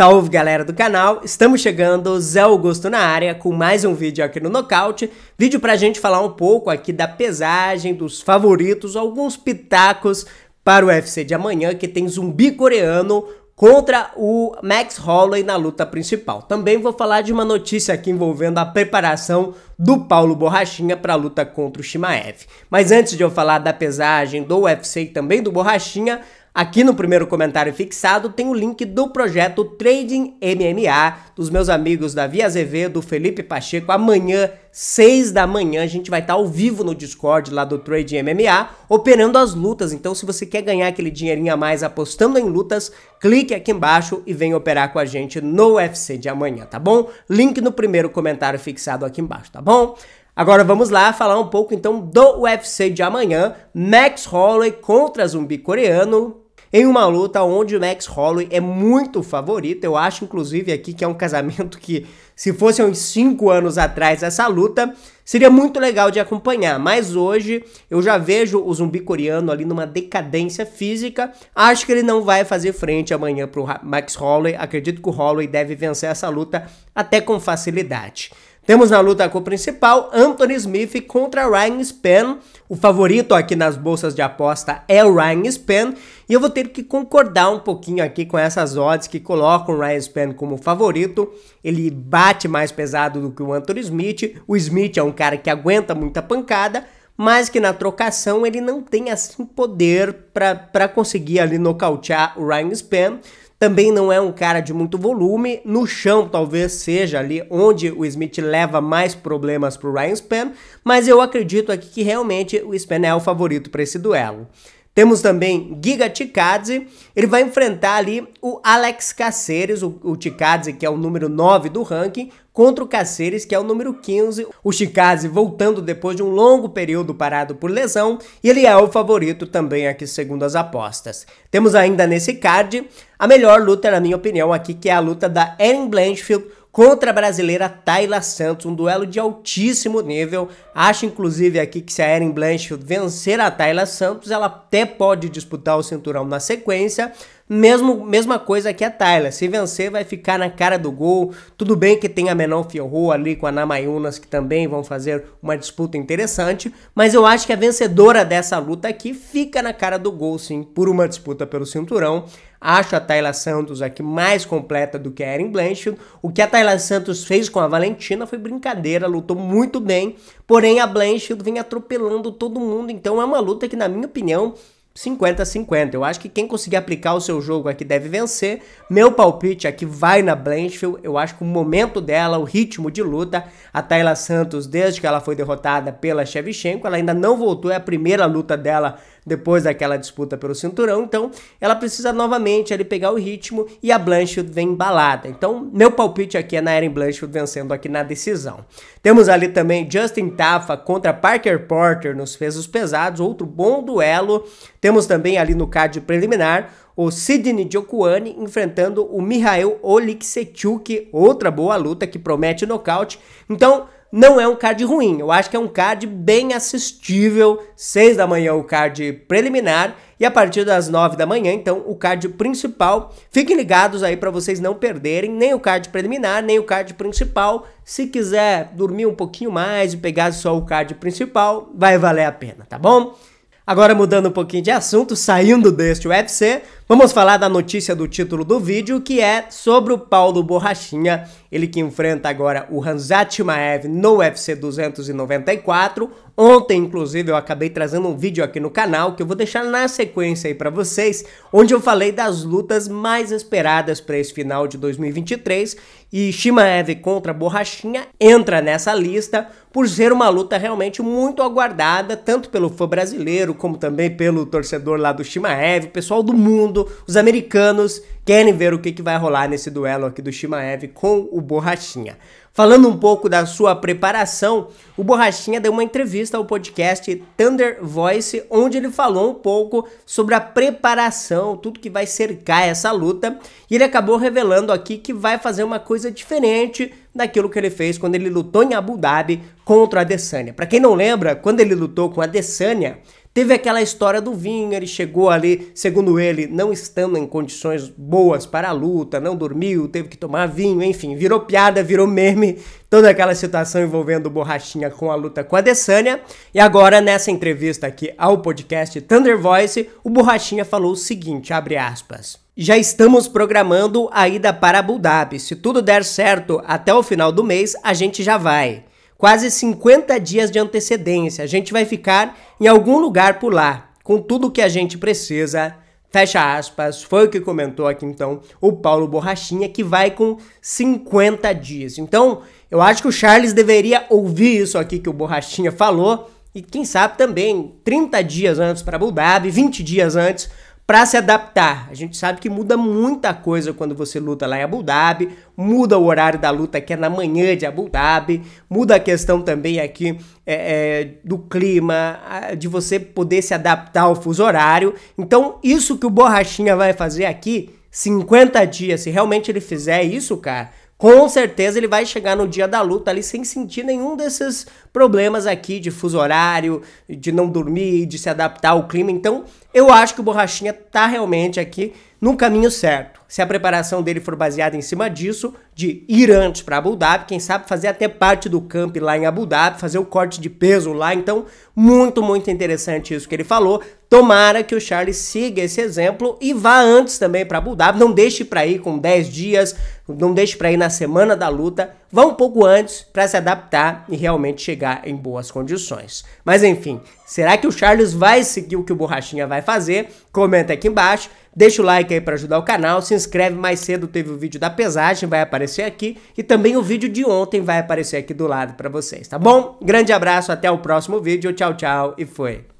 Salve galera do canal, estamos chegando, Zé Augusto na área com mais um vídeo aqui no Nocaute, vídeo pra gente falar um pouco aqui da pesagem, dos favoritos, alguns pitacos para o UFC de amanhã que tem zumbi coreano contra o Max Holloway na luta principal. Também vou falar de uma notícia aqui envolvendo a preparação do Paulo Borrachinha para a luta contra o Shimaev. Mas antes de eu falar da pesagem do UFC e também do Borrachinha, Aqui no primeiro comentário fixado tem o link do projeto Trading MMA dos meus amigos Davi Azevedo, Felipe Pacheco. Amanhã, 6 da manhã, a gente vai estar ao vivo no Discord lá do Trading MMA, operando as lutas. Então, se você quer ganhar aquele dinheirinho a mais apostando em lutas, clique aqui embaixo e venha operar com a gente no UFC de amanhã, tá bom? Link no primeiro comentário fixado aqui embaixo, tá bom? Agora vamos lá falar um pouco então do UFC de amanhã, Max Holloway contra zumbi coreano, em uma luta onde o Max Holloway é muito favorito. Eu acho, inclusive, aqui que é um casamento que, se fosse uns 5 anos atrás essa luta, seria muito legal de acompanhar. Mas hoje eu já vejo o zumbi coreano ali numa decadência física. Acho que ele não vai fazer frente amanhã para o Max Holloway. Acredito que o Holloway deve vencer essa luta até com facilidade. Temos na luta com principal Anthony Smith contra Ryan Spann. O favorito aqui nas bolsas de aposta é o Ryan Spann. E eu vou ter que concordar um pouquinho aqui com essas odds que colocam o Ryan Spann como favorito. Ele bate mais pesado do que o Anthony Smith. O Smith é um cara que aguenta muita pancada, mas que na trocação ele não tem assim poder para conseguir ali nocautear o Ryan Spann. Também não é um cara de muito volume. No chão, talvez seja ali onde o Smith leva mais problemas para o Ryan Span, mas eu acredito aqui que realmente o Span é o favorito para esse duelo. Temos também Giga Ticadze, ele vai enfrentar ali o Alex Caceres, o, o Ticadze que é o número 9 do ranking, contra o Caceres que é o número 15. O Ticadze voltando depois de um longo período parado por lesão, e ele é o favorito também aqui segundo as apostas. Temos ainda nesse card a melhor luta, na minha opinião, aqui que é a luta da Erin Blanchfield contra a brasileira Tayla Santos, um duelo de altíssimo nível. Acho inclusive aqui que se a Erin Blanchfield vencer a Tayla Santos, ela até pode disputar o cinturão na sequência. Mesmo, mesma coisa que a Tayla, se vencer vai ficar na cara do gol. Tudo bem que tem a Menon Fiorro ali com a Namayunas que também vão fazer uma disputa interessante, mas eu acho que a vencedora dessa luta aqui fica na cara do gol sim, por uma disputa pelo cinturão. Acho a Tayla Santos aqui mais completa do que a Erin Blanchfield. O que a Tayla Santos fez com a Valentina foi brincadeira, lutou muito bem, porém a Blanchfield vem atropelando todo mundo, então é uma luta que, na minha opinião, 50-50. Eu acho que quem conseguir aplicar o seu jogo aqui deve vencer. Meu palpite aqui é vai na Blanchfield. Eu acho que o momento dela, o ritmo de luta, a Tayla Santos, desde que ela foi derrotada pela Shevchenko, ela ainda não voltou, é a primeira luta dela depois daquela disputa pelo cinturão. Então, ela precisa novamente ali pegar o ritmo e a Blanchfield vem embalada. Então, meu palpite aqui é na Erin Blanchfield vencendo aqui na decisão. Temos ali também Justin Tafa contra Parker Porter nos pesos pesados, outro bom duelo. Temos também ali no card preliminar o Sidney Djokwani enfrentando o Mihail Oliksetyuk, outra boa luta que promete nocaute. Então, não é um card ruim, eu acho que é um card bem assistível. 6 da manhã o card preliminar e a partir das 9 da manhã, então, o card principal. Fiquem ligados aí para vocês não perderem nem o card preliminar, nem o card principal. Se quiser dormir um pouquinho mais e pegar só o card principal, vai valer a pena, tá bom? Agora mudando um pouquinho de assunto, saindo deste UFC, vamos falar da notícia do título do vídeo, que é sobre o Paulo Borrachinha, ele que enfrenta agora o Hanzat Maev no UFC 294, Ontem, inclusive, eu acabei trazendo um vídeo aqui no canal que eu vou deixar na sequência aí para vocês, onde eu falei das lutas mais esperadas para esse final de 2023 e Shimaev contra Borrachinha entra nessa lista por ser uma luta realmente muito aguardada, tanto pelo fã brasileiro como também pelo torcedor lá do Shimaev, pessoal do mundo, os americanos querem ver o que, que vai rolar nesse duelo aqui do Shimaev com o Borrachinha. Falando um pouco da sua preparação, o Borrachinha deu uma entrevista ao podcast Thunder Voice, onde ele falou um pouco sobre a preparação, tudo que vai cercar essa luta, e ele acabou revelando aqui que vai fazer uma coisa diferente daquilo que ele fez quando ele lutou em Abu Dhabi contra a Adesanya. Para quem não lembra, quando ele lutou com a Adesanya, Teve aquela história do vinho, ele chegou ali, segundo ele, não estando em condições boas para a luta, não dormiu, teve que tomar vinho, enfim, virou piada, virou meme, toda aquela situação envolvendo Borrachinha com a luta com a Desânia. E agora, nessa entrevista aqui ao podcast Thunder Voice, o Borrachinha falou o seguinte, abre aspas. Já estamos programando a ida para Abu Dhabi. Se tudo der certo, até o final do mês a gente já vai quase 50 dias de antecedência. A gente vai ficar em algum lugar por lá, com tudo o que a gente precisa. Fecha aspas, foi o que comentou aqui então o Paulo Borrachinha, que vai com 50 dias. Então, eu acho que o Charles deveria ouvir isso aqui que o Borrachinha falou, e quem sabe também 30 dias antes para Abu Dhabi, 20 dias antes para se adaptar. A gente sabe que muda muita coisa quando você luta lá em Abu Dhabi, muda o horário da luta que é na manhã de Abu Dhabi, muda a questão também aqui é, é, do clima, de você poder se adaptar ao fuso horário. Então, isso que o Borrachinha vai fazer aqui, 50 dias, se realmente ele fizer isso, cara, com certeza ele vai chegar no dia da luta ali sem sentir nenhum desses problemas aqui de fuso horário, de não dormir, de se adaptar ao clima. Então, eu acho que o Borrachinha tá realmente aqui no caminho certo. Se a preparação dele for baseada em cima disso, de ir antes para Abu Dhabi, quem sabe fazer até parte do camp lá em Abu Dhabi, fazer o corte de peso lá. Então, muito, muito interessante isso que ele falou. Tomara que o Charles siga esse exemplo e vá antes também para Abu Dhabi. Não deixe para ir com 10 dias, não deixe para ir na semana da luta vá um pouco antes para se adaptar e realmente chegar em boas condições. Mas enfim, será que o Charles vai seguir o que o Borrachinha vai fazer? Comenta aqui embaixo, deixa o like aí para ajudar o canal, se inscreve mais cedo, teve o vídeo da pesagem, vai aparecer aqui, e também o vídeo de ontem vai aparecer aqui do lado para vocês, tá bom? Grande abraço, até o próximo vídeo, tchau, tchau e foi!